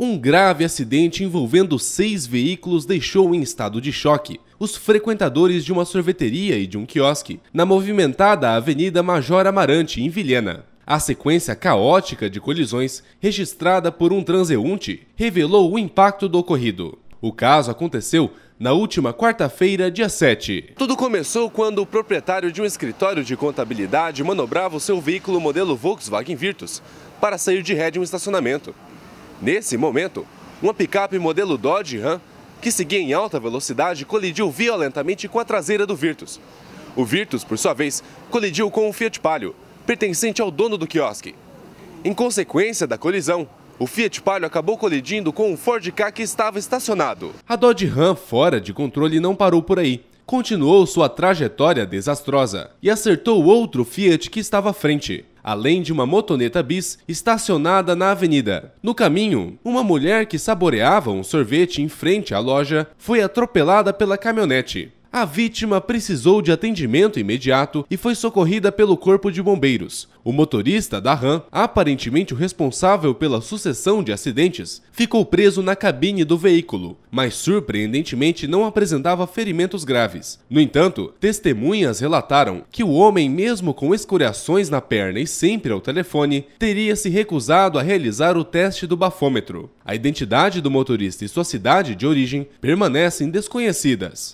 Um grave acidente envolvendo seis veículos deixou em estado de choque os frequentadores de uma sorveteria e de um quiosque na movimentada Avenida Major Amarante, em Vilhena. A sequência caótica de colisões, registrada por um transeunte, revelou o impacto do ocorrido. O caso aconteceu na última quarta-feira, dia 7. Tudo começou quando o proprietário de um escritório de contabilidade manobrava o seu veículo modelo Volkswagen Virtus para sair de ré de um estacionamento. Nesse momento, uma picape modelo Dodge Ram, que seguia em alta velocidade, colidiu violentamente com a traseira do Virtus. O Virtus, por sua vez, colidiu com um Fiat Palio, pertencente ao dono do quiosque. Em consequência da colisão, o Fiat Palio acabou colidindo com um Ford Ka que estava estacionado. A Dodge Ram, fora de controle, não parou por aí. Continuou sua trajetória desastrosa e acertou outro Fiat que estava à frente além de uma motoneta bis estacionada na avenida. No caminho, uma mulher que saboreava um sorvete em frente à loja foi atropelada pela caminhonete. A vítima precisou de atendimento imediato e foi socorrida pelo Corpo de Bombeiros. O motorista da RAM, aparentemente o responsável pela sucessão de acidentes, ficou preso na cabine do veículo, mas surpreendentemente não apresentava ferimentos graves. No entanto, testemunhas relataram que o homem, mesmo com escoriações na perna e sempre ao telefone, teria se recusado a realizar o teste do bafômetro. A identidade do motorista e sua cidade de origem permanecem desconhecidas.